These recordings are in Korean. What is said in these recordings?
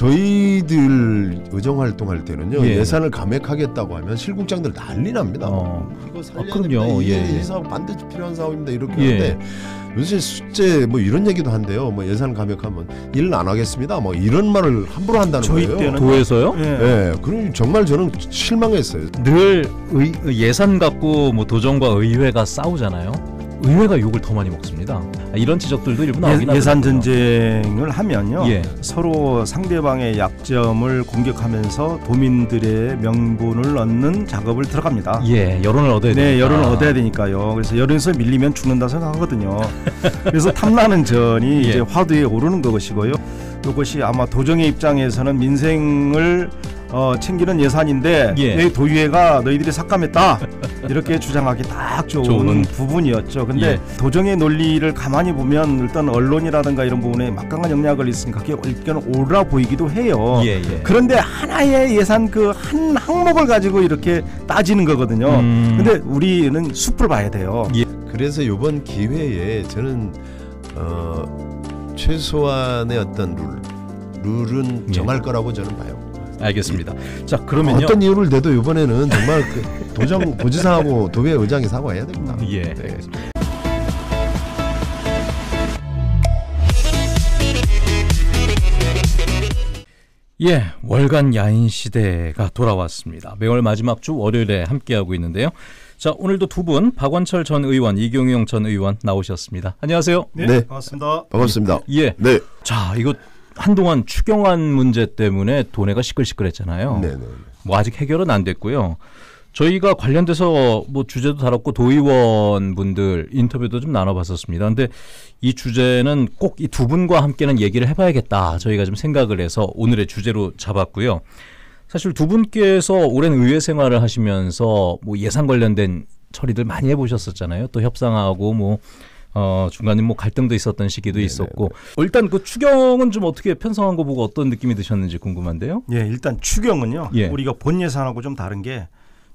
저희들 의정 활동할 때는요 예. 산을 감액하겠다고 하면 실국장들 난리 납니다. 어. 이거 아, 살려야 아, 그럼요. 예. 예. 이 반드시 필요한 사업입니다. 이렇게 예. 하는데 요새 숙제 뭐 이런 얘기도 한대요. 뭐 예산 감액하면 일 안 하겠습니다. 뭐 이런 말을 함부로 한다는 저희 거예요. 때는 도에서요? 예. 네. 그럼 정말 저는 실망했어요. 늘 의, 예산 갖고 뭐 도정과 의회가 싸우잖아요. 의회가 욕을 더 많이 먹습니다. 이런 지적들도 일부 예, 나오긴 예, 예산 전쟁을 하면요. 예. 서로 상대방의 약점을 공격하면서 도민들의 명분을 얻는 작업을 들어갑니다. 예, 여론을 얻어야 네, 되니까. 여론을 얻어야 되니까요. 그래서 여론에서 밀리면 죽는다 생각하거든요. 그래서 탐나는 전이 예. 이제 화두에 오르는 것이고요. 이것이 아마 도정의 입장에서는 민생을 어, 챙기는 예산인데 예. 도의회가 너희들이 삭감했다 이렇게 주장하기 딱 좋은, 좋은. 부분이었죠. 근데 예. 도정의 논리를 가만히 보면 일단 언론이라든가 이런 부분에 막강한 영향을 있으니까 그게 일견 오라 보이기도 해요. 예, 예, 그런데 하나의 예산 그 한 항목을 가지고 이렇게 따지는 거거든요. 음. 근데 우리는 숲을 봐야 돼요. 예. 그래서 이번 기회에 저는 어, 최소한의 어떤 룰 룰은 예. 정할 거라고 저는 봐요. 알겠습니다. 자 그러면요. 어떤 이유를 내도 이번에는 정말 그 도정 도지사하고 네. 도의 의장이 사과해야 됩니다. 예. 네. 예, 월간 야인 시대가 돌아왔습니다. 매월 마지막 주 월요일에 함께하고 있는데요. 자, 오늘도 두 분 박원철 전 의원, 이경용 전 의원 나오셨습니다. 안녕하세요. 네, 네. 반갑습니다. 반갑습니다. 예. 네. 자, 이거 한동안 추경안 문제 때문에 돈내가 시끌시끌했잖아요. 네네. 네, 네. 뭐 아직 해결은 안 됐고요. 저희가 관련돼서 뭐 주제도 다뤘고 도의원 분들 인터뷰도 좀 나눠봤었습니다. 근데 이 주제는 꼭 이 두 분과 함께는 얘기를 해봐야겠다. 저희가 좀 생각을 해서 오늘의 주제로 잡았고요. 사실 두 분께서 오랜 의회 생활을 하시면서 뭐 예산 관련된 처리들 많이 해보셨었잖아요. 또 협상하고 뭐 어, 중간에 뭐 갈등도 있었던 시기도 네, 네 있었고 네. 일단 그 추경은 좀 어떻게 편성한 거 보고 어떤 느낌이 드셨는지 궁금한데요. 예, 일단 추경은요. 예. 우리가 본 예산하고 좀 다른 게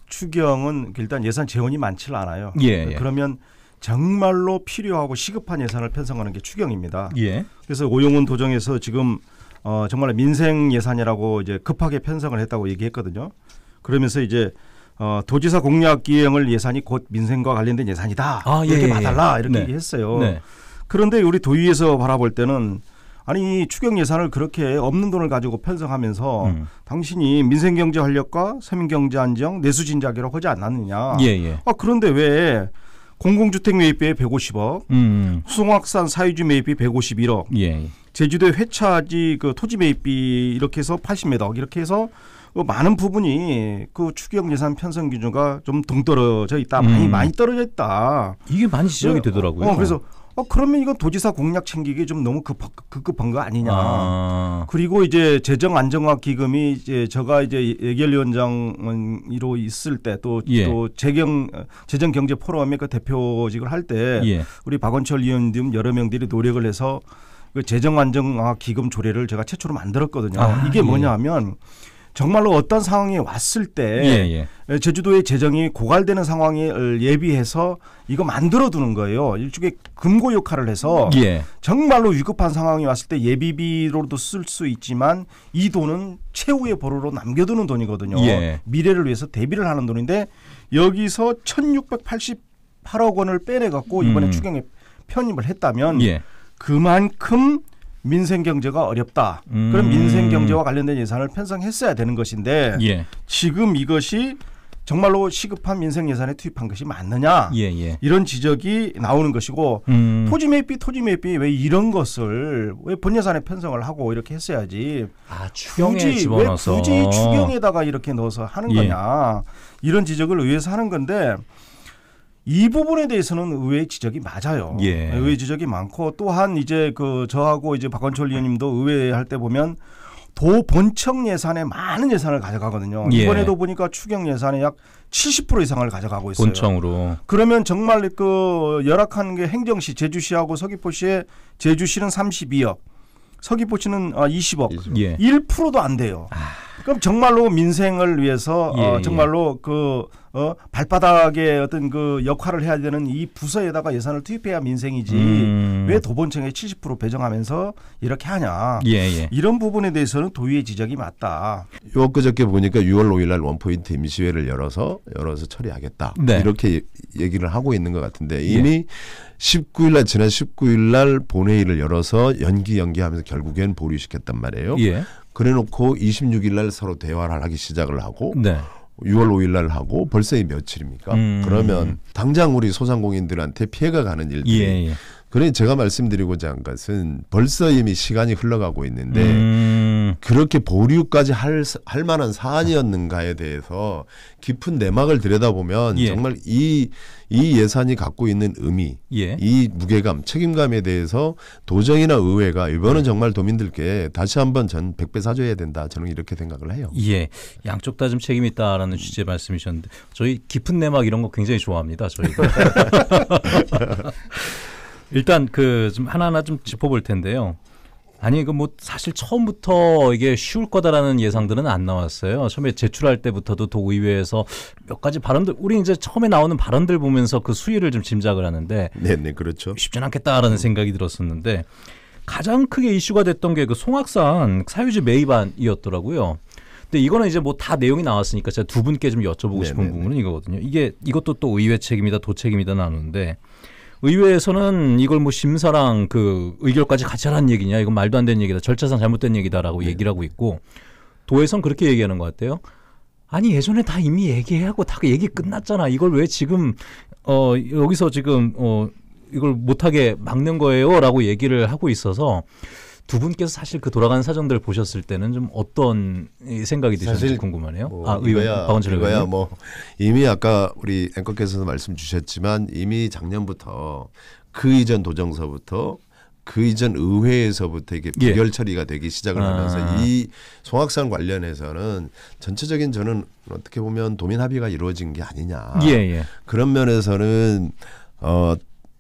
추경은 일단 예산 재원이 많지 않아요. 예, 예. 그러면 정말로 필요하고 시급한 예산을 편성하는 게 추경입니다. 예. 그래서 오용훈 도정에서 지금 어, 정말 민생 예산이라고 이제 급하게 편성을 했다고 얘기했거든요. 그러면서 이제 어, 도지사 공약 기행을 예산이 곧 민생과 관련된 예산이다. 아, 예, 이렇게 예, 예. 봐달라 이렇게 네. 얘기했어요. 네. 그런데 우리 도의에서 바라볼 때는 아니 추경 예산을 그렇게 없는 돈을 가지고 편성하면서 음. 당신이 민생 경제 활력과 서민 경제 안정 내수 진작이라고 하지 않았느냐. 예, 예. 아 그런데 왜 공공주택 매입비에 150억, 음, 음. 수송악산 사유지 매입비 151억, 예, 제주도의 회차지 그 토지 매입비 이렇게 해서 80몇 억 이렇게 해서 뭐 많은 부분이 그 추경 예산 편성 기준과 좀 동떨어져 있다. 음. 많이 많이 떨어져 있다. 이게 많이 지적이 되더라고요. 어, 그래서 어, 그러면 이건 도지사 공약 챙기기 좀 너무 급, 급급한 거 아니냐. 아. 그리고 이제 재정 안정화 기금이 이제 저가 이제 예결위원장으로 있을 때 또또 예. 또 재경 재정 경제 포럼의 그 대표직을 할때 예. 우리 박원철 의원님 여러 명들이 노력을 해서 그 재정 안정화 기금 조례를 제가 최초로 만들었거든요. 아, 이게 예. 뭐냐하면. 정말로 어떤 상황이 왔을 때 예, 예. 제주도의 재정이 고갈되는 상황을 예비해서 이거 만들어 두는 거예요. 일종의 금고 역할을 해서 예. 정말로 위급한 상황이 왔을 때 예비비로도 쓸 수 있지만 이 돈은 최후의 보루로 남겨두는 돈이거든요. 예. 미래를 위해서 대비를 하는 돈인데 여기서 1688억 원을 빼내 갖고 이번에 음. 추경에 편입을 했다면 예. 그만큼 민생 경제가 어렵다. 음. 그럼 민생 경제와 관련된 예산을 편성했어야 되는 것인데 예. 지금 이것이 정말로 시급한 민생 예산에 투입한 것이 맞느냐 예, 예. 이런 지적이 나오는 것이고 음. 토지 매입비 토지 매입비 왜 이런 것을 왜본 예산에 편성을 하고 이렇게 했어야지 아, 굳이 집어넣어서. 왜 굳이 추경에다가 이렇게 넣어서 하는 예. 거냐 이런 지적을 의해서 하는 건데 이 부분에 대해서는 의회 지적이 맞아요. 예. 의회 지적이 많고 또한 이제 그 저하고 이제 박건철 의원님도 의회 할때 보면 도 본청 예산에 많은 예산을 가져가거든요. 예. 이번에도 보니까 추경 예산에 약 70% 이상을 가져가고 있어요. 본청으로. 그러면 정말 그 열악한 게 행정시 제주시하고 서귀포시에 제주시는 32억, 서귀포시는 20억. 아, 20억. 예. 1%도 안 돼요. 아. 그럼 정말로 민생을 위해서 어, 예, 어, 정말로 예. 그 어, 발바닥에 어떤 그 역할을 해야 되는 이 부서에다가 예산을 투입해야 민생이지 음. 왜 도본청에 70% 배정하면서 이렇게 하냐 예, 예, 이런 부분에 대해서는 도의의 지적이 맞다. 요 그저께 보니까 6월 5일날 원포인트 임시회를 열어서 열어서 처리하겠다 네. 이렇게 얘기를 하고 있는 것 같은데 예. 이미 19일날 지난 19일날 본회의를 열어서 연기 연기하면서 결국엔 보류시켰단 말이에요. 그래놓고 26일 날 서로 대화를 하기 시작을 하고 네. 6월 5일 날 하고 벌써 이 며칠입니까? 음. 그러면 당장 우리 소상공인들한테 피해가 가는 일들이 예, 예. 그러니 제가 말씀드리고자 한 것은 벌써 이미 시간이 흘러가고 있는데 음. 그렇게 보류까지 할, 할 만한 사안이었는가에 대해서 깊은 내막을 들여다보면 예. 정말 이, 이 예산이 갖고 있는 의미, 예. 이 무게감, 책임감에 대해서 도정이나 의회가 이번은 네. 정말 도민들께 다시 한번 전 100배 사줘야 된다. 저는 이렇게 생각을 해요. 예. 양쪽 다 좀 책임 있다라는 주제 말씀이셨는데 저희 깊은 내막 이런 거 굉장히 좋아합니다. 저희 일단 그 좀 하나하나 좀 짚어볼 텐데요. 아니 그 뭐 사실 처음부터 이게 쉬울 거다라는 예상들은 안 나왔어요. 처음에 제출할 때부터도 도의회에서 몇 가지 발언들 우리 이제 처음에 나오는 발언들 보면서 그 수위를 좀 짐작을 하는데 네네 네, 그렇죠. 쉽진 않겠다라는 생각이 들었었는데 가장 크게 이슈가 됐던 게 그 송악산 사유지 매입안이었더라고요. 근데 이거는 이제 뭐 다 내용이 나왔으니까 제가 두 분께 좀 여쭤보고 네, 싶은 네네네. 네. 부분은 이거거든요. 이게 이것도 또 의회 책임이다 도책임이다 나누는데 의회에서는 이걸 뭐 심사랑 그 의결까지 같이 하라는 얘기냐 이건 말도 안 되는 얘기다 절차상 잘못된 얘기다라고 네. 얘기를 하고 있고 도에선 그렇게 얘기하는 것 같아요. 아니 예전에 다 이미 얘기하고 다 그 얘기 끝났잖아. 이걸 왜 지금 어 여기서 지금 어 이걸 못하게 막는 거예요라고 얘기를 하고 있어서 두 분께서 사실 그돌아간 사정들을 보셨을 때는 좀 어떤 생각이 드셨는지 궁금하네요. 뭐 아, 의원 박원철 의원. 뭐 이미 아까 우리 앵커께서 말씀 주셨지만 이미 작년부터 그 이전 도정서부터 그 이전 의회에서부터 이게 부결 예. 처리가 되기 시작을 아. 하면서 이 송악산 관련해서는 전체적인 저는 어떻게 보면 도민 합의가 이루어진 게 아니냐. 예, 예. 그런 면에서는 어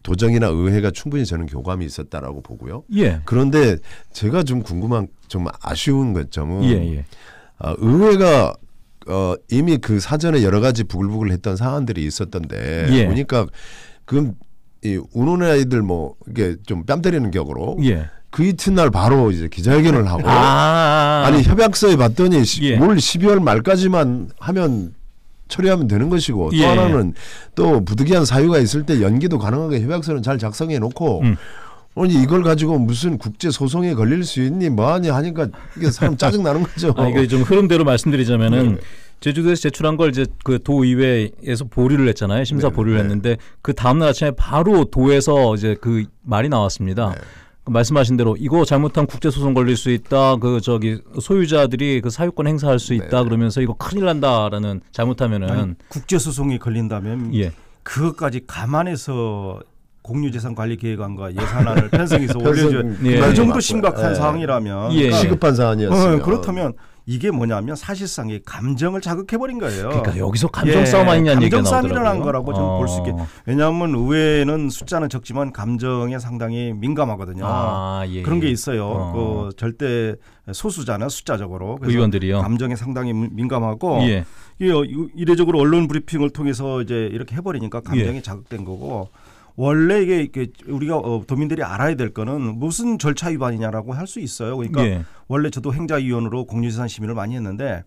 도정이나 의회가 충분히 저는 교감이 있었다라고 보고요. 예. 그런데 제가 좀 궁금한 좀 아쉬운 점은 예, 예. 어, 의회가 어, 이미 그 사전에 여러 가지 부글부글했던 사안들이 있었던데 예. 보니까 그이 우운의 아이들 뭐 이게 좀 뺨 때리는 격으로 예. 그 이튿날 바로 이제 기자회견을 하고 아~ 니 협약서에 봤더니 예. 올 12월 말까지만 하면 처리하면 되는 것이고 또 예. 하나는 또 부득이한 사유가 있을 때 연기도 가능하게 협약서는 잘 작성해 놓고 음. 아니 이걸 가지고 무슨 국제 소송에 걸릴 수 있니 뭐하니 하니까 이게 사람 짜증 나는 거죠. 아, 이게 그 좀 흐름대로 말씀드리자면은 네. 제주도에서 제출한 걸 이제 그 도의회에서 보류를 했잖아요. 심사 네, 보류를 네. 했는데 그 다음 날 아침에 바로 도에서 이제 그 말이 나왔습니다. 네. 말씀하신 대로 이거 잘못한 국제소송 걸릴 수 있다. 그 저기 소유자들이 그 사유권 행사할 수 있다. 네. 그러면서 이거 큰일 난다라는 잘못하면은 국제소송이 걸린다면 예. 그것까지 감안해서 공유재산관리계획안과 예산안을 편성해서 올려줘 예. 그 정도 예. 심각한 예. 사항이라면 예. 시급한 사안이었어요. 어, 그렇다면 이게 뭐냐면 사실상의 감정을 자극해 버린 거예요. 그러니까 여기서 감정 예, 싸움 아니냐는 얘 감정 싸움 일어난 거라고 저는 좀 볼 수 있게. 어. 왜냐하면 의회는 숫자는 적지만 감정에 상당히 민감하거든요. 아, 예, 그런 게 예. 있어요. 어. 그 절대 소수잖아요, 숫자적으로. 의원들이요. 감정에 상당히 민감하고 예. 이래적으로 언론 브리핑을 통해서 이제 이렇게 해버리니까 감정이 예. 자극된 거고. 원래 이게 우리가 어, 도민들이 알아야 될 거는 무슨 절차 위반이냐라고 할 수 있어요. 그러니까 예. 원래 저도 행자위원으로 공유재산 심의를 많이 했는데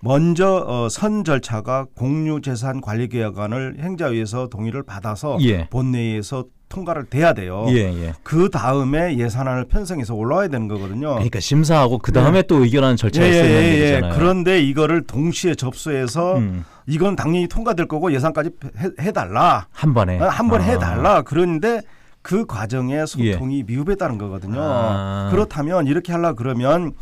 먼저 어, 선 절차가 공유재산 관리 계약안을 행자위에서 동의를 받아서 예. 본회의에서 통과를 돼야 돼요. 예, 예. 그 다음에 예산안을 편성해서 올라와야 되는 거거든요. 그러니까 심사하고 그 다음에 네. 또 의결하는 절차가 예, 예, 있어야 예, 되잖아요. 그런데 이거를 동시에 접수해서 음. 이건 당연히 통과될 거고 예산까지 해, 달라한 번에 어, 한번 아. 해달라 그런데 그 과정에 소통이 예. 미흡했다는 거거든요. 아. 그렇다면 이렇게 하려 그러면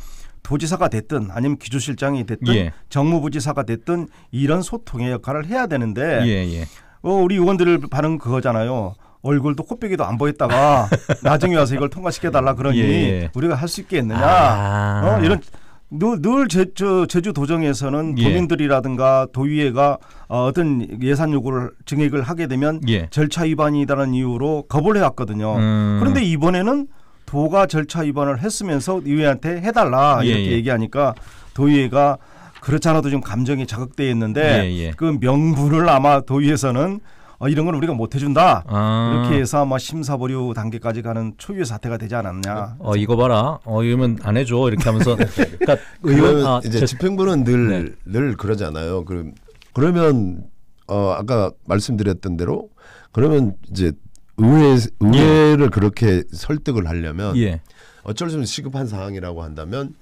도지사가 됐든 아니면 기조실장이 됐든 예. 정무부지사가 됐든 이런 소통의 역할을 해야 되는데 예, 예. 어, 우리 의원들 반응 그거잖아요. 얼굴도 코빼기도 안 보였다가 나중에 와서 이걸 통과시켜달라 그러니 예, 예. 우리가 할 수 있겠느냐 아. 어, 이런 늘 제주, 제주 도정에서는 예. 도민들이라든가 도의회가 어, 어떤 예산 요구를 증액을 하게 되면 예. 절차 위반이라는 이유로 거부를 해왔거든요. 음. 그런데 이번에는 도가 절차 위반을 했으면서 의회한테 해달라 예, 이렇게 예예. 얘기하니까 도의회가 그렇지 않아도 좀 감정이 자극되어 있는데 예예. 예. 그 명분을 아마 도의회에서는 어, 이런 건 우리가 못 해준다. 아. 이렇게 해서 아마 심사보류 단계까지 가는 초유의 사태가 되지 않았냐. 어, 이거 봐라. 어, 이러면 안 해줘. 이렇게 하면서. 그러니까 그 의원, 아, 이제 저, 집행부는 늘늘 네. 그러잖아요. 그럼 그러면 어, 아까 말씀드렸던 대로 그러면 이제 의회 의회를 예. 그렇게 설득을 하려면 예. 어쩔 수 없이 시급한 상황이라고 한다면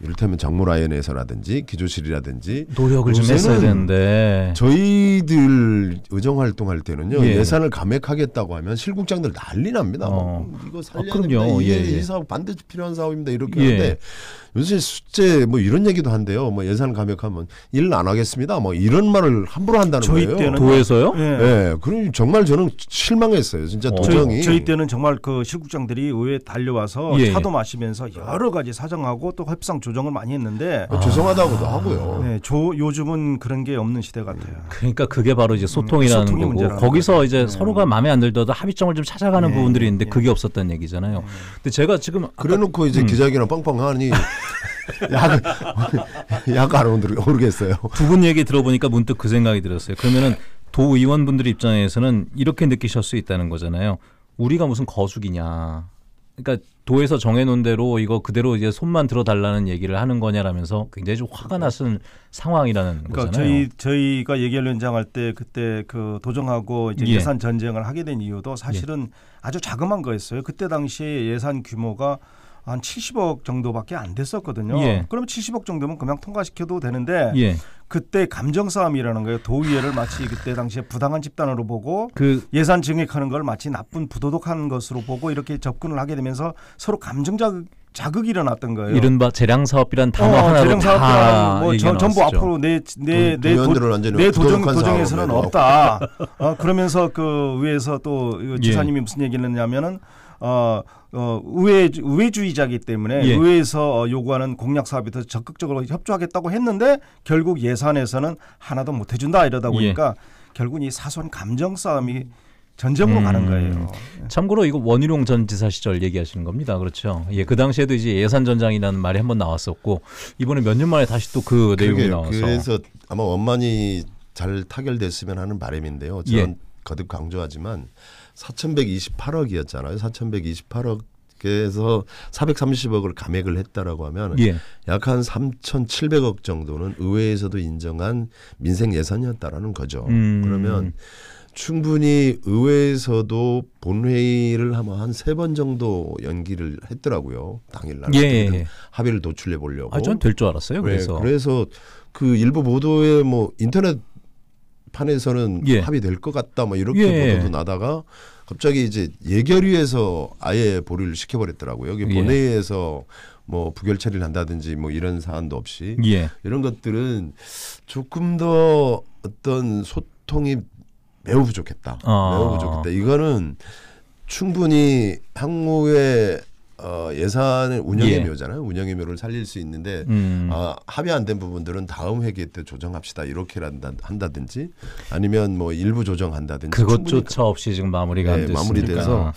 이를테면 정무라인에서라든지 기조실이라든지 노력을 좀 했어야 되는데 저희들 의정 활동할 때는요 예. 산을 감액하겠다고 하면 실국장들 난리 납니다. 뭐 어. 이거 아, 살려야 아, 다 예, 이, 예. 예. 사업 반드시 필요한 사업입니다. 이렇게 예. 하는데 요새 숙제 뭐 이런 얘기도 한대요. 뭐 예산 감액하면 일 안 하겠습니다. 뭐 이런 말을 함부로 한다는 저희 거예요. 때는 도에서요? 예. 예. 그럼 정말 저는 실망했어요. 진짜 어. 도정이 저희, 저희, 때는 정말 그 실국장들이 의회 달려와서 예, 예. 차도 마시면서 여러 가지 사정하고 또 협상 조정을 많이 했는데 아. 죄송하다고도 하고요. 네, 조, 요즘은 그런 게 없는 시대 같아요. 그러니까 그게 바로 이제 소통이라는 음, 거고 거기서 거죠. 이제 네. 서로가 마음에 안 들더라도 합의점을 좀 찾아가는 네. 부분들이 있는데 네. 그게 없었다 얘기잖아요. 네. 근데 제가 지금 그래놓고 이제 음. 기자회견 빵빵 하니 약, 약안 오르겠어요. 두 분 얘기 들어보니까 문득 그 생각이 들었어요. 그러면은 도의원분들 입장에서는 이렇게 느끼실 수 있다는 거잖아요. 우리가 무슨 거수기냐. 그러니까 도에서 정해놓은 대로 이거 그대로 이제 손만 들어달라는 얘기를 하는 거냐라면서 굉장히 좀 화가 났은 상황이라는 그러니까 거잖아요. 저희 저희가 예결 연장할 때 그때 그 도정하고 이제 예. 산 전쟁을 하게 된 이유도 사실은 예. 아주 자그만 거였어요. 그때 당시에 예산 규모가 한 70억 정도밖에 안 됐었거든요. 예. 그럼 70억 정도면 그냥 통과시켜도 되는데 예. 그때 감정 싸움이라는 거예요. 도의회를 마치 그때 당시에 부당한 집단으로 보고 그 예산 증액하는 걸 마치 나쁜 부도덕한 것으로 보고 이렇게 접근을 하게 되면서 서로 감정 자극 자극이 일어났던 거예요. 이른바 재량 사업이란 단어 어, 어 하나로 다뭐 전부 앞으로 내 내내내 도정 도정에서는 없다. 어, 그러면서 그 위에서 또 예. 지사님이 예. 무슨 얘기를 했냐면은 어, 어, 의회, 의회주의자기 때문에 예. 의회에서 어, 요구하는 공약 사업에 더 적극적으로 협조하겠다고 했는데 결국 예산에서는 하나도 못 해준다 이러다 보니까 예. 결국 이 사소한 감정 싸움이 전쟁으로 음, 가는 거예요. 예. 참고로 이거 원희룡 전 지사 시절 얘기하시는 겁니다. 그렇죠. 예, 그 당시에도 이제 예산 전장이라는 말이 한번 나왔었고 이번에 몇 년 만에 다시 또 그 내용이 나와서 그래서 아마 원만히 잘 타결됐으면 하는 바람인데요. 저는 예. 거듭 강조하지만 4,128억이었잖아요. 4,128억 그래서 430억을 감액을 했다라고 하면 예. 약한 3,700억 정도는 의회에서도 인정한 민생 예산이었다라는 거죠. 음. 그러면 충분히 의회에서도 본회의를 아마 한 세 번 정도 연기를 했더라고요. 당일날 예. 예. 합의를 도출해 보려고. 아, 전 될 줄 알았어요. 네, 그래서 네, 그래서 그 일부 보도에 뭐 인터넷 재판에서는 예. 합의될 것 같다 뭐 이렇게 예. 보도도 나다가 갑자기 이제 예결위에서 아예 보류를 시켜버렸더라고요. 여기 예. 본회의에서 뭐 부결 처리를 한다든지 뭐 이런 사안도 없이 예. 이런 것들은 조금 더 어떤 소통이 매우 부족했다. 아. 매우 부족했다. 이거는 충분히 향후에 어, 예산을 운영의 예. 묘잖아요. 운영의 묘를 살릴 수 있는데 음. 어, 합의 안 된 부분들은 다음 회기 때 조정합시다 이렇게 한다, 한다든지 아니면 뭐 일부 조정한다든지 그것조차 없이 지금 마무리가 네, 마무리돼서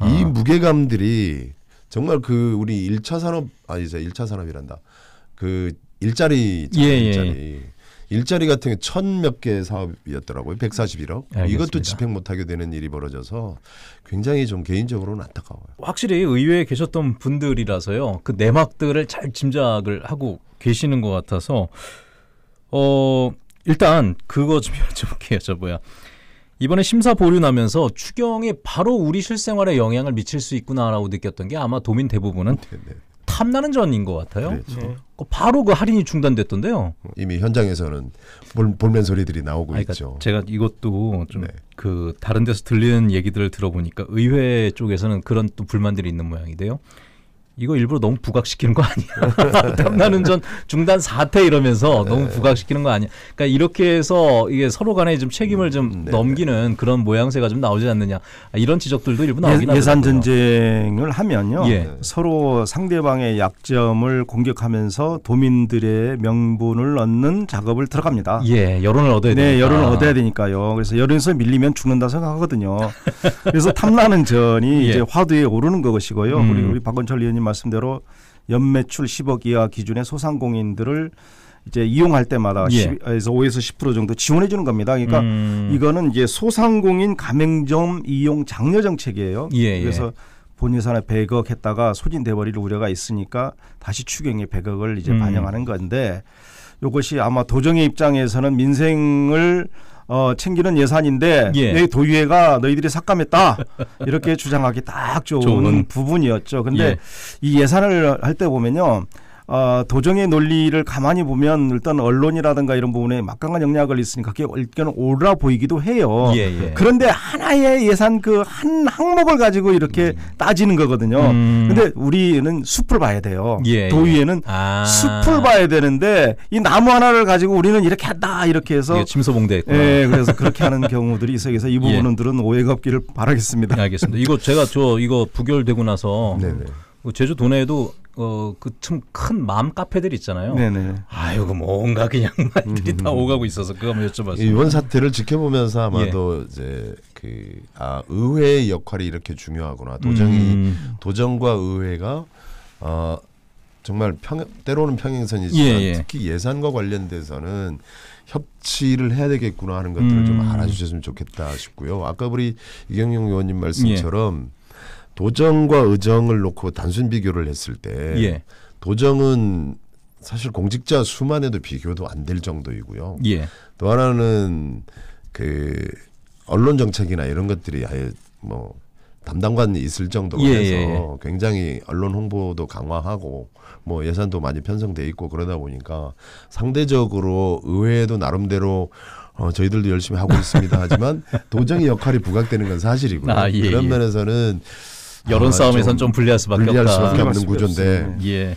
아. 이 무게감들이 정말 그 우리 일차 산업 아 이제 일차 산업이란다 그 일자리 예, 일자리 예. 일자리 같은 게 천 몇 개 사업이었더라고요. 141억. 알겠습니다. 이것도 집행 못하게 되는 일이 벌어져서 굉장히 좀 개인적으로는 안타까워요. 확실히 의회에 계셨던 분들이라서요. 그 내막들을 잘 짐작을 하고 계시는 것 같아서 어 일단 그거 좀 여쭤볼게요. 저 뭐야. 이번에 심사 보류 나면서 추경이 바로 우리 실생활에 영향을 미칠 수 있구나라고 느꼈던 게 아마 도민 대부분은 네, 네. 탐나는 전인 것 같아요. 그렇죠. 네. 그 바로 그 할인이 중단됐던데요. 이미 현장에서는 볼, 볼멘 소리들이 나오고 그러니까 있죠. 제가 이것도 좀그 네. 그 다른 데서 들리는 얘기들을 들어보니까 의회 쪽에서는 그런 또 불만들이 있는 모양이돼요 이거 일부러 너무 부각시키는 거 아니야? 탐나는전 중단 사태 이러면서 너무 네. 부각시키는 거 아니야? 그러니까 이렇게 해서 이게 서로 간에 좀 책임을 좀 음, 네. 넘기는 그런 모양새가 좀 나오지 않느냐 이런 지적들도 일부 나오긴 하죠. 예, 예산 전쟁을 하면요 예. 서로 상대방의 약점을 공격하면서 도민들의 명분을 얻는 작업을 들어갑니다. 예, 여론을 얻어야 네, 되니까. 여론을 얻어야 되니까요. 그래서 여론에서 밀리면 죽는다 생각하거든요. 그래서 탐나는 전이 예. 이제 화두에 오르는 것이고요. 음. 우리 우리 박건철 의원님 말씀대로 연매출 10억 이하 기준의 소상공인들을 이제 이용할 때마다 예. 10에서 5에서 10% 정도 지원해 주는 겁니다. 그러니까 음. 이거는 이제 소상공인 가맹점 이용 장려 정책이에요. 예, 예. 그래서 본 예산에 100억 했다가 소진돼 버릴 우려가 있으니까 다시 추경에 100억을 이제 음. 반영하는 건데 이것이 아마 도정의 입장에서는 민생을 어, 챙기는 예산인데 예. 너 도의회가 너희들이 삭감했다 이렇게 주장하기 딱 좋은, 좋은. 부분이었죠. 근데 예. 이 예산을 할 때 보면요. 어, 도정의 논리를 가만히 보면 일단 언론이라든가 이런 부분에 막강한 영향을 있으니까 그게 일견 올라 보이기도 해요. 예, 예. 그런데 하나의 예산 그 한 항목을 가지고 이렇게 음. 따지는 거거든요. 음. 근데 우리는 숲을 봐야 돼요. 예, 예, 도의회는 아. 숲을 봐야 되는데 이 나무 하나를 가지고 우리는 이렇게 한다 이렇게 해서 침소봉대 예, 그래서 그렇게 하는 경우들이 있어요. 그래서 이 예. 부분들은 은 오해가 없기를 바라겠습니다. 알겠습니다. 이거 제가 저 이거 부결되고 나서 네네. 그 제주도 내에도 어, 그참큰 마음 카페들 있잖아요. 네네. 아유, 그 뭔가 그냥 말들이 다 음. 오가고 있어서 그거 한번 여쭤봤어요. 이번 사태를 지켜보면서 아마도 예. 이제 그, 아, 의회의 역할이 이렇게 중요하구나. 도정이, 음. 도정과 의회가, 어, 정말 평, 때로는 평행선이지만 예, 예. 특히 예산과 관련돼서는 협치를 해야 되겠구나 하는 것들을 음. 좀 알아주셨으면 좋겠다 싶고요. 아까 우리 이경영 의원님 말씀처럼 예. 도정과 의정을 놓고 단순 비교를 했을 때 예. 도정은 사실 공직자 수만 해도 비교도 안 될 정도이고요. 예. 또 하나는 그 언론 정책이나 이런 것들이 아예 뭐 담당관이 있을 정도로 예, 해서 예, 예. 굉장히 언론 홍보도 강화하고 뭐 예산도 많이 편성돼 있고 그러다 보니까 상대적으로 의회에도 나름대로 어, 저희들도 열심히 하고 있습니다 하지만 도정의 역할이 부각되는 건 사실이고요. 아, 예, 그런 예. 면에서는 여론 아, 싸움에선 좀, 좀, 불리할 수밖에 불리할 수밖에 없는 구조인데. 예.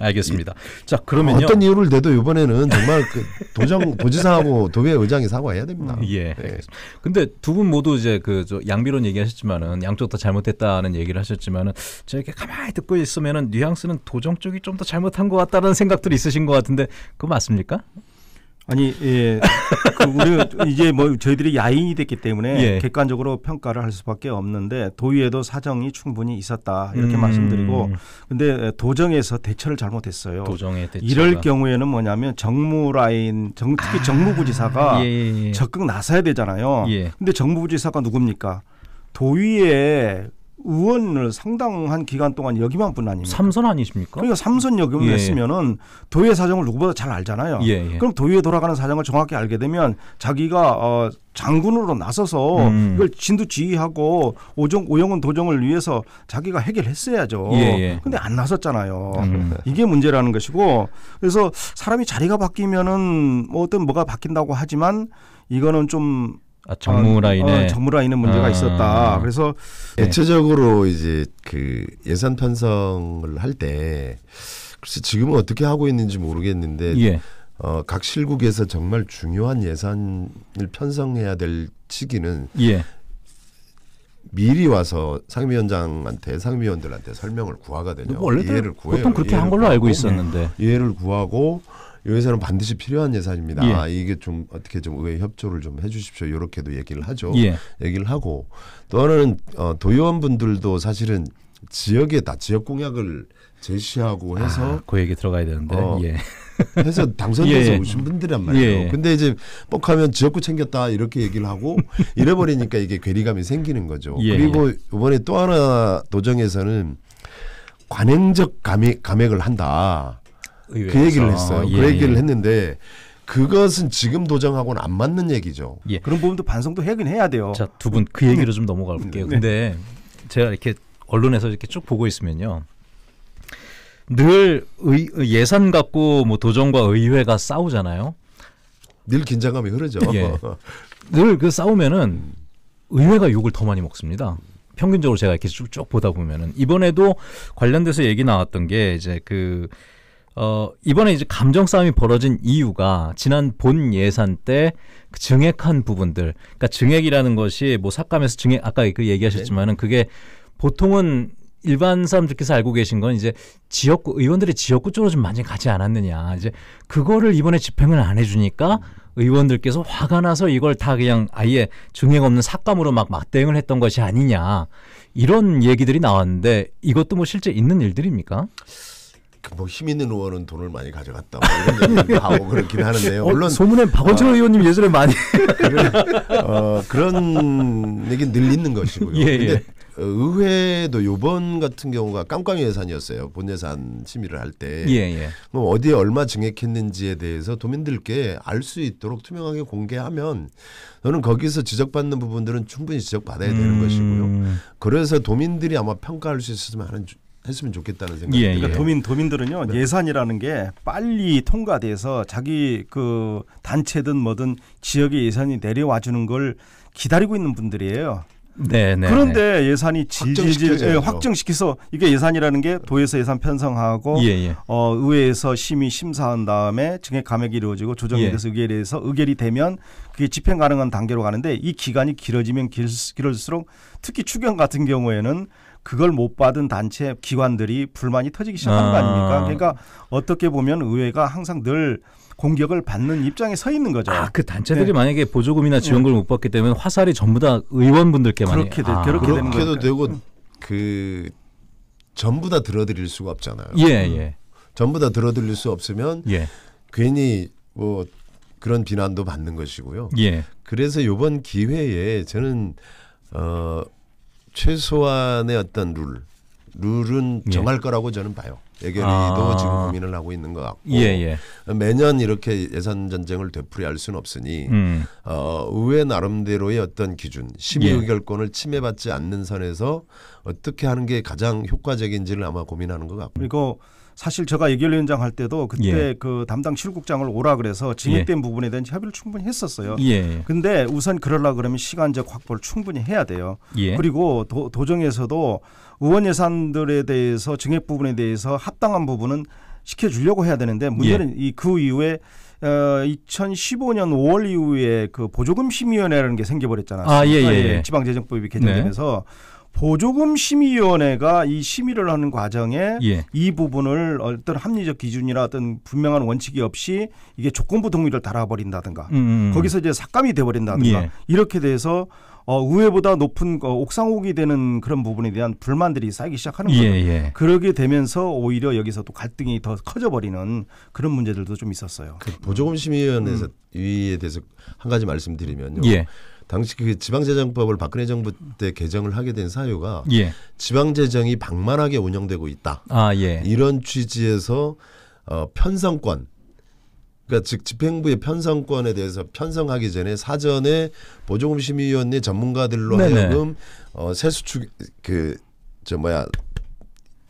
알겠습니다. 예. 자그러면 어떤 이유를 대도 이번에는 정말 그 도정 도지사하고 도의 의장이 사과해야 됩니다. 예. 예. 근데 두 분 모두 이제 그저 양비론 얘기하셨지만은 양쪽 다 잘못했다는 얘기를 하셨지만은 저렇게 가만히 듣고 있으면은 뉘앙스는 도정 쪽이 좀 더 잘못한 것 같다는 생각들이 있으신 것 같은데 그거 맞습니까? 아니, 예. 그 우리 이제 뭐 저희들이 야인이 됐기 때문에 예. 객관적으로 평가를 할 수밖에 없는데 도의에도 사정이 충분히 있었다 이렇게 음. 말씀드리고 근데 도정에서 대처를 잘못했어요. 도정의 대처. 이럴 경우에는 뭐냐면 정무 라인, 정, 특히 아. 정무부지사가 예, 예, 예. 적극 나서야 되잖아요. 예. 근데 정무부지사가 누굽니까? 도의에 의원을 상당한 기간 동안 여기만 뿐 아닙니까? 삼선 아니십니까? 그러니까 삼선 역임을 예. 했으면은 도의 사정을 누구보다 잘 알잖아요. 예, 예. 그럼 도의에 돌아가는 사정을 정확히 알게 되면 자기가 어 장군으로 나서서 음. 이걸 진두지휘하고 오정 오영훈 도정을 위해서 자기가 해결했어야죠. 예예. 예. 근데 안 나섰잖아요. 음. 이게 문제라는 것이고 그래서 사람이 자리가 바뀌면은 뭐 어떤 뭐가 바뀐다고 하지만 이거는 좀 아, 정무 아, 그, 라인에 어, 정무 라인에 문제가 아. 있었다. 그래서 예. 대체적으로 이제 그 예산 편성을 할때 글쎄 지금은 어떻게 하고 있는지 모르겠는데 예. 어, 각 실국에서 정말 중요한 예산을 편성해야 될 시기는 예. 미리 와서 상임위원장한테 상임위원들한테 설명을 구하거든요. 원래 이해를 구해요. 보통 그렇게 한 걸로 알고 구고 있었는데 예. 이해를 구하고 이 회사는 반드시 필요한 예산입니다. 예. 아, 이게 좀 어떻게 좀 의회 협조를 좀 해주십시오. 이렇게도 얘기를 하죠. 예. 얘기를 하고 또 하나는 어, 도의원분들도 사실은 지역에 다 지역 공약을 제시하고 아, 해서 아, 그 얘기 들어가야 되는데 어, 예. 해서 당선돼서 예, 예. 오신 분들이란 말이에요. 예, 예. 근데 이제 뻑하면 지역구 챙겼다 이렇게 얘기를 하고 잃어버리니까 이게 괴리감이 생기는 거죠. 예. 그리고 이번에 또 하나 도정에서는 관행적 감액, 감액을 한다. 그 의회에서. 그 얘기를 했어요. 그 예, 그 얘기를 예. 했는데 그것은 지금 도정하고는 안 맞는 얘기죠. 예. 그런 부분도 반성도 해긴 해야 돼요. 자, 두분 그 얘기로 좀 넘어가 볼게요. 네. 근데 제가 이렇게 언론에서 이렇게 쭉 보고 있으면요. 늘 의, 예산 갖고 뭐 도정과 의회가 싸우잖아요. 늘 긴장감이 흐르죠. 예. 늘그 싸우면은 의회가 욕을 더 많이 먹습니다. 평균적으로 제가 이렇게 쭉쭉 보다 보면은 이번에도 관련돼서 얘기 나왔던 게 이제 그 어, 이번에 이제 감정 싸움이 벌어진 이유가 지난 본 예산 때그 증액한 부분들, 그러니까 증액이라는 것이 뭐 삭감해서 증액 아까 그 얘기하셨지만은 그게 보통은 일반 사람들께서 알고 계신 건 이제 지역구 의원들이 지역구 쪽으로 좀 많이 가지 않았느냐 이제 그거를 이번에 집행을 안 해주니까 의원들께서 화가 나서 이걸 다 그냥 아예 증액 없는 삭감으로 막막대응을 했던 것이 아니냐 이런 얘기들이 나왔는데 이것도 뭐 실제 있는 일들입니까? 그 뭐힘 있는 의원은 돈을 많이 가져갔다 뭐 이런 얘기도 하고 그렇긴 하는데요. 어, 물론 어, 소문엔 박원철 어, 의원님 예전에 많이 그런, 어, 그런 얘기 늘 있는 것이고요. 예, 근데 예. 의회도 요번 같은 경우가 깜깜이 예산이었어요. 본 예산 심의를 할 때. 예, 예. 그럼 어디에 얼마 증액했는지에 대해서 도민들께 알 수 있도록 투명하게 공개하면 저는 거기서 지적받는 부분들은 충분히 지적받아야 되는 음... 것이고요. 그래서 도민들이 아마 평가할 수 있으면 하는 했으면 좋겠다는 생각이 예, 그러니까 예. 도민 도민들은요 네. 예산이라는 게 빨리 통과돼서 자기 그 단체든 뭐든 지역의 예산이 내려와 주는 걸 기다리고 있는 분들이에요. 네, 네, 그런데 네. 예산이 질질 예, 확정시켜서 이게 예산이라는 게 도에서 예산 편성하고 예, 예. 어, 의회에서 심의 심사한 다음에 증액 감액이 이루어지고 조정에 대해서 예. 의결이 돼서 의결이 되면 그게 집행 가능한 단계로 가는데 이 기간이 길어지면 길, 길어질수록 특히 추경 같은 경우에는 그걸 못 받은 단체 기관들이 불만이 터지기 시작하 아. 거 아닙니까? 아. 그러니까 어떻게 보면 의회가 항상 늘 공격을 받는 입장에 서 있는 거죠. 아, 그 단체들이 네. 만약에 보조금이나 네. 지원금을 네. 못 받기 때문에 화살이 전부 다 의원분들께 많이 그렇게 되, 아. 그렇게 되는 그렇게도 되고 네. 그 전부 다 들어드릴 수가 없잖아요. 예, 음. 예. 전부 다 들어드릴 수 없으면 예. 괜히 뭐 그런 비난도 받는 것이고요. 예. 그래서 이번 기회에 저는 어 최소한의 어떤 룰 룰은 예. 정할 거라고 저는 봐요. 예결위도 아. 지금 고민을 하고 있는 것 같고 예, 예. 매년 이렇게 예산 전쟁을 되풀이할 수는 없으니 음. 어, 의회 나름대로의 어떤 기준 심의 의결권을 예. 침해받지 않는 선에서 어떻게 하는 게 가장 효과적인지를 아마 고민하는 것 같고 그리고 사실 제가 예결위원장 할 때도 그때 예. 그 담당 실국장을 오라 그래서 진입된 예. 부분에 대한 협의를 충분히 했었어요. 예. 근데 우선 그러려 그러면 시간적 확보를 충분히 해야 돼요. 예. 그리고 도, 도정에서도 의원 예산들에 대해서 증액 부분에 대해서 합당한 부분은 시켜주려고 해야 되는데 문제는 예. 이그 이후에 어, 2015년 5월 이후에 그 보조금 심의위원회라는 게 생겨버렸잖아요. 아, 예, 예, 아, 예. 예. 지방재정법이 개정되면서 네. 보조금 심의위원회가 이 심의를 하는 과정에 예. 이 부분을 어떤 합리적 기준이나 어떤 분명한 원칙이 없이 이게 조건부 동의를 달아버린다든가 음. 음, 음. 거기서 이제 삭감이 돼버린다든가 예. 이렇게 돼서 어, 의회보다 높은 어, 옥상옥이 되는 그런 부분에 대한 불만들이 쌓이기 시작하는 예, 거죠. 예, 예. 그러게 되면서 오히려 여기서 또 갈등이 더 커져버리는 그런 문제들도 좀 있었어요. 그 보조금 심의위원회에 음. 대해서 한 가지 말씀드리면요. 예. 당시 그 지방재정법을 박근혜 정부 때 개정을 하게 된 사유가 예. 지방재정이 방만하게 운영되고 있다. 아, 예. 이런 취지에서 어, 편성권 그러니까 즉 집행부의 편성권에 대해서 편성하기 전에 사전에 보조금 심의위원회 전문가들로 네네. 하여금 어, 세수축 그 저 뭐야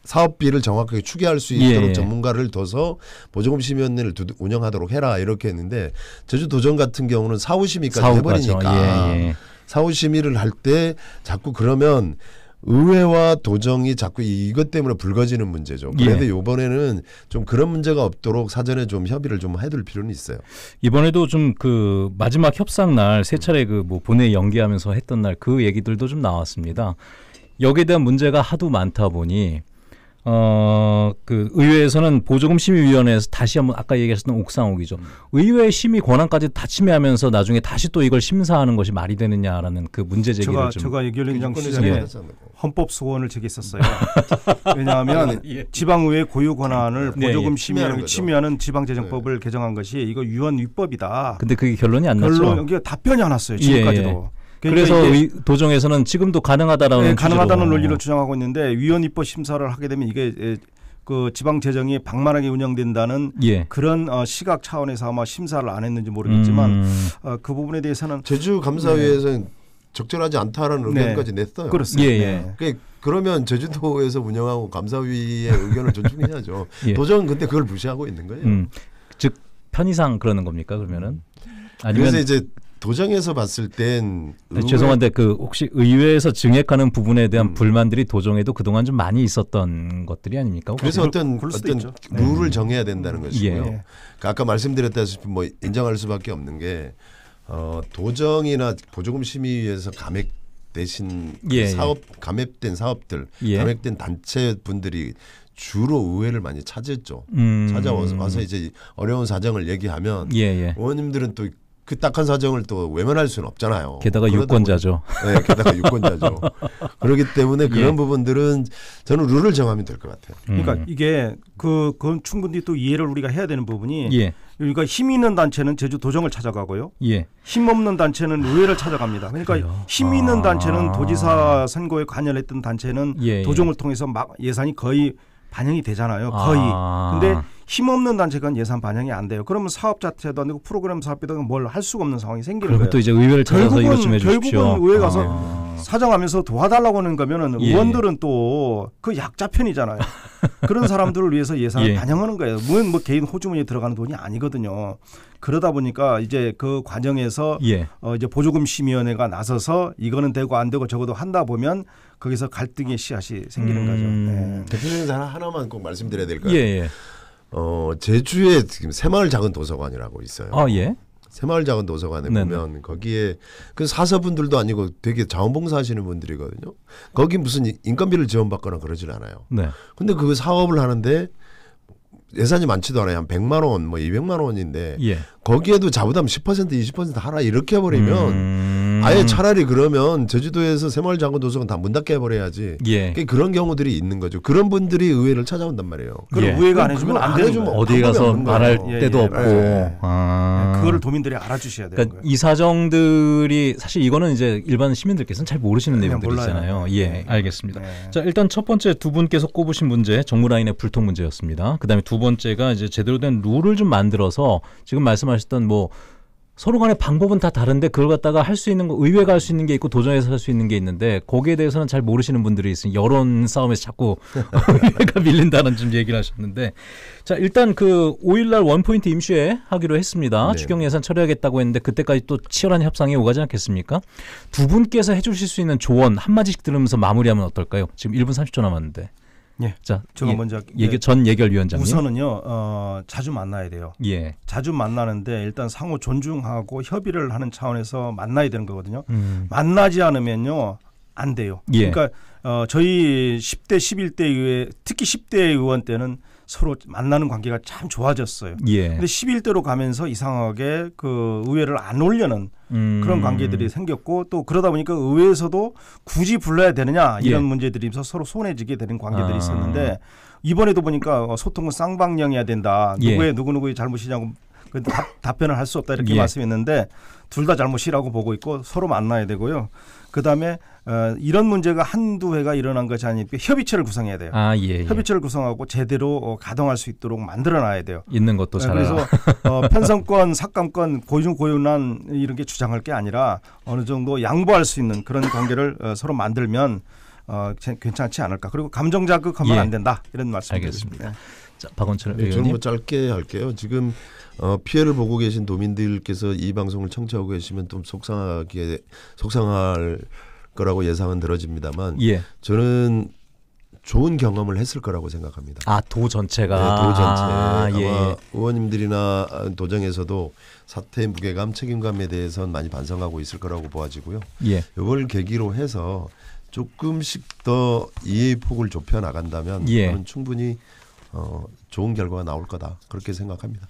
사업비를 정확하게 추계할 수 있도록 예. 전문가를 둬서 보조금 심의위원회를 운영하도록 해라 이렇게 했는데 제주도전 같은 경우는 사후 심의까지 해버리니까 예, 예. 사후 심의를 할 때 자꾸 그러면 의회와 도정이 자꾸 이것 때문에 불거지는 문제죠. 예. 그래도 예. 이번에는 좀 그런 문제가 없도록 사전에 좀 협의를 좀 해둘 필요는 있어요. 이번에도 좀 그 마지막 협상 날 세 차례 그 뭐 본회 연기하면서 했던 날 그 얘기들도 좀 나왔습니다. 여기에 대한 문제가 하도 많다 보니 어, 그 의회에서는 보조금 심의위원회에서 다시 한번 아까 얘기했었던 옥상옥이죠. 의회 심의 권한까지 다 침해하면서 나중에 다시 또 이걸 심사하는 것이 말이 되느냐라는 그 문제 제기를 제가, 좀 제가 이결린장 시절에 헌법 소원을 제기했었어요. 왜냐하면 아, 예. 지방의회 고유 권한을 예, 예. 보조금 심의하는 침해하는 지방재정법을 예. 개정한 것이 이거 유언 위법이다. 근데 그게 결론이 안결 났죠. 결론 이게 답변이 안 왔어요 예, 지금까지도. 그러니까 그래서 의, 도정에서는 지금도 가능하다라는 네, 가능하다는 논리로 어. 주장하고 있는데 위헌 입법 심사를 하게 되면 이게 그 지방 재정이 방만하게 운영된다는 예. 그런 어, 시각 차원에서 아마 심사를 안 했는지 모르겠지만 음. 어, 그 부분에 대해서는 제주 감사위에서는 네. 적절하지 않다라는 네. 의견까지 네. 냈어요. 그렇습니다. 예, 예. 네. 그러 그러면 제주도에서 운영하고 감사위의 의견을 존중해야죠. 예. 도정은 근데 그걸 무시하고 있는 거예요. 음. 즉 편의상 그러는 겁니까 그러면은? 아니면 그래서 이제 도정에서 봤을 땐 의회... 네, 죄송한데 그 혹시 의회에서 증액하는 부분에 대한 음. 불만들이 도정에도 그동안 좀 많이 있었던 것들이 아닙니까? 그래서 혹시? 어떤 어떤 있죠. 네. 룰을 네. 정해야 된다는 음. 것이고요. 예. 그러니까 아까 말씀드렸다시피 뭐 인정할 수밖에 없는 게 어, 도정이나 보조금 심의위에서 감액 대신 그 예, 예, 사업 감액된 사업들 예. 감액된 단체 분들이 주로 의회를 많이 찾았죠. 음. 찾아와서 이제 어려운 사정을 얘기하면 예, 예. 의원님들은 또그 딱한 사정을 또 외면할 수는 없잖아요. 게다가 유권자죠. 네, 게다가 유권자죠. 그렇기 때문에 그런 예. 부분들은 저는 룰을 정하면 될 것 같아요. 음. 그러니까 이게 그 그건 충분히 또 이해를 우리가 해야 되는 부분이 예. 그러니까 힘 있는 단체는 제주 도정을 찾아가고요. 예. 힘 없는 단체는 의회를 찾아갑니다. 그러니까 그래요? 힘 있는 아. 단체는 도지사 선거에 관여했던 단체는 예, 예. 도정을 통해서 막 예산이 거의 반영이 되잖아요. 아. 거의. 아. 근데 힘없는 단체건 예산 반영이 안 돼요. 그러면 사업 자체도 아니고 프로그램 사업비도 뭘 할 수가 없는 상황이 생기는 거예요. 또 이제 의회를 찾아서 결국은, 이것 좀 해주십시오. 결국은 의회 가서 아. 사정하면서 도와달라고 하는 거면 예. 의원들은 또 그 약자 편이잖아요. 그런 사람들을 위해서 예산을 예. 반영하는 거예요. 무뭐 개인 호주머니에 들어가는 돈이 아니거든요. 그러다 보니까 이제 그 과정에서 예. 어 이제 보조금 심의위원회가 나서서 이거는 되고 안 되고 적어도 한다 보면 거기서 갈등의 씨앗이 생기는 음. 거죠. 네. 대표님 하나 하나만 꼭 말씀드려야 될까요? 예, 예. 어 제주에 지금 새마을 작은 도서관이라고 있어요. 아 예. 새마을 작은 도서관에 네네. 보면 거기에 그 사서분들도 아니고 되게 자원봉사 하시는 분들이거든요. 거기 무슨 인건비를 지원받거나 그러질 않아요. 네. 근데 그 사업을 하는데 예산이 많지도 않아요. 한 100만 원, 뭐 200만 원인데 예. 거기에도 자부담 10% 20% 하라 이렇게 해버리면 음. 아예 음. 차라리 그러면 제주도에서 새마을 장군 도서관 다 문 닫게 해버려야지. 예. 그런 경우들이 있는 거죠. 그런 분들이 의회를 찾아온단 말이에요. 그걸 예. 의회가 안 해주면 안 되는 거 어디 가서 말할 예, 예, 때도 예, 없고. 예. 아. 예, 그거를 도민들이 알아주셔야 돼요. 그러니까 이 사정들이 사실 이거는 이제 일반 시민들께서는 잘 모르시는 네, 내용들이잖아요. 예, 네. 알겠습니다. 네. 자 일단 첫 번째 두 분께서 꼽으신 문제 정무 라인의 불통 문제였습니다. 그다음에 두 번째가 이제 제대로 된 룰을 좀 만들어서 지금 말씀하셨던 뭐 서로 간의 방법은 다 다른데 그걸 갖다가 할 수 있는 거 의회가 할 수 있는 게 있고 도전해서 할 수 있는 게 있는데 거기에 대해서는 잘 모르시는 분들이 있으니 여론 싸움에서 자꾸 의회가 밀린다는 좀 얘기를 하셨는데 자 일단 그 5일날 원포인트 임시회 하기로 했습니다 네. 추경 예산 처리하겠다고 했는데 그때까지 또 치열한 협상이 오가지 않겠습니까 두 분께서 해주실 수 있는 조언 한마디씩 들으면서 마무리하면 어떨까요 지금 1분 30초 남았는데 예. 자, 제가 예, 먼저 예결 전 예결위원장님. 우선은요. 어, 자주 만나야 돼요. 예. 자주 만나는데 일단 상호 존중하고 협의를 하는 차원에서 만나야 되는 거거든요. 음. 만나지 않으면요. 안 돼요. 예. 그러니까 어, 저희 10대 11대 의회 특히 10대 의원 때는 서로 만나는 관계가 참 좋아졌어요. 예. 근데 11대로 가면서 이상하게 그 의회를 안 올려는 음. 그런 관계들이 생겼고 또 그러다 보니까 의회에서도 굳이 불러야 되느냐 이런 예. 문제들이 있어서 서로 손해지게 되는 관계들이 아. 있었는데 이번에도 보니까 어, 소통은 쌍방향이어야 된다. 예. 누구의 누구누구의 잘못이냐고 그 답, 답변을 할 수 없다 이렇게 예. 말씀했는데 둘 다 잘못이라고 보고 있고 서로 만나야 되고요. 그다음에 어, 이런 문제가 한두 회가 일어난 것이 아니니까 협의체를 구성해야 돼요. 아, 예, 예. 협의체를 구성하고 제대로 어, 가동할 수 있도록 만들어 놔야 돼요. 있는 것도 어, 잘 그래서 어, 편성권, 삭감권, 고용 고용난 이런 게 주장할 게 아니라 어느 정도 양보할 수 있는 그런 관계를 어, 서로 만들면 어, 괜찮지 않을까. 그리고 감정 자극하면 예. 안 된다. 이런 말씀드리겠습니다. 자, 박원철 네, 의원님. 저 뭐 짧게 할게요. 지금 어, 피해를 보고 계신 도민들께서 이 방송을 청취하고 계시면 좀 속상하게 속상할 거라고 예상은 들어집니다만 예. 저는 좋은 경험을 했을 거라고 생각합니다. 아도 전체가 네, 도 전체 아, 마 예. 의원님들이나 도정에서도 사태의 무게감 책임감에 대해서는 많이 반성하고 있을 거라고 보아지고요. 예. 이걸 계기로 해서 조금씩 더이해 폭을 좁혀 나간다면 예. 저 충분히 어, 좋은 결과가 나올 거다 그렇게 생각합니다.